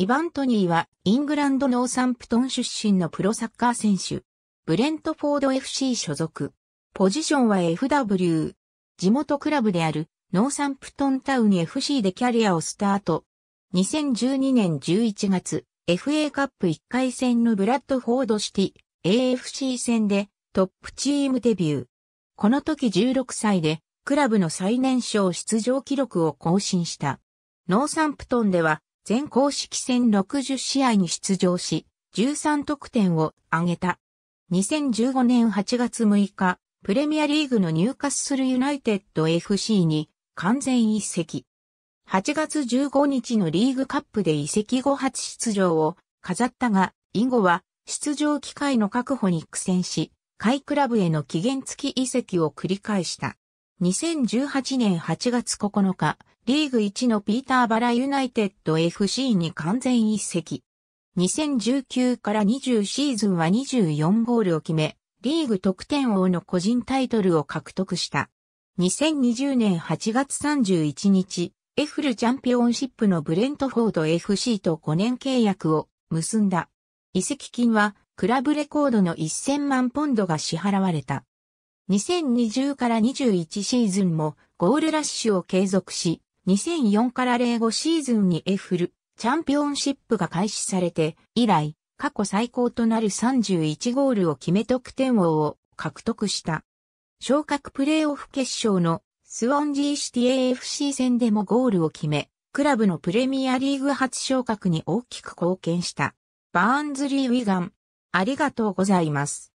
イヴァントニーはイングランドノーサンプトン出身のプロサッカー選手。ブレントフォード FC 所属。ポジションは FW。地元クラブであるノーサンプトンタウン FC でキャリアをスタート。2012年11月、FA カップ1回戦のブラッドフォードシティ AFC 戦でトップチームデビュー。この時16歳でクラブの最年少出場記録を更新した。ノーサンプトンでは全公式戦60試合に出場し、13得点を挙げた。2015年8月6日、プレミアリーグの入荷するユナイテッド FC に完全移籍。8月15日のリーグカップで移籍後初出場を飾ったが、以後は出場機会の確保に苦戦し、下クラブへの期限付き移籍を繰り返した。2018年8月9日、リーグ1のピーターバラユナイテッド FC に完全一席。2019から20シーズンは24ゴールを決め、リーグ得点王の個人タイトルを獲得した。2020年8月31日、エフルチャンピオンシップのブレントフォード FC と5年契約を結んだ。移籍金はクラブレコードの1000万ポンドが支払われた。2020から21シーズンもゴールラッシュを継続し、2004から05シーズンにエフルチャンピオンシップが開始されて以来、過去最高となる31ゴールを決め得点王を獲得した。昇格プレーオフ決勝のスワンジーシティ AFC 戦でもゴールを決め、クラブのプレミアリーグ初昇格に大きく貢献した。バーンズリー・ウィガン、ありがとうございます。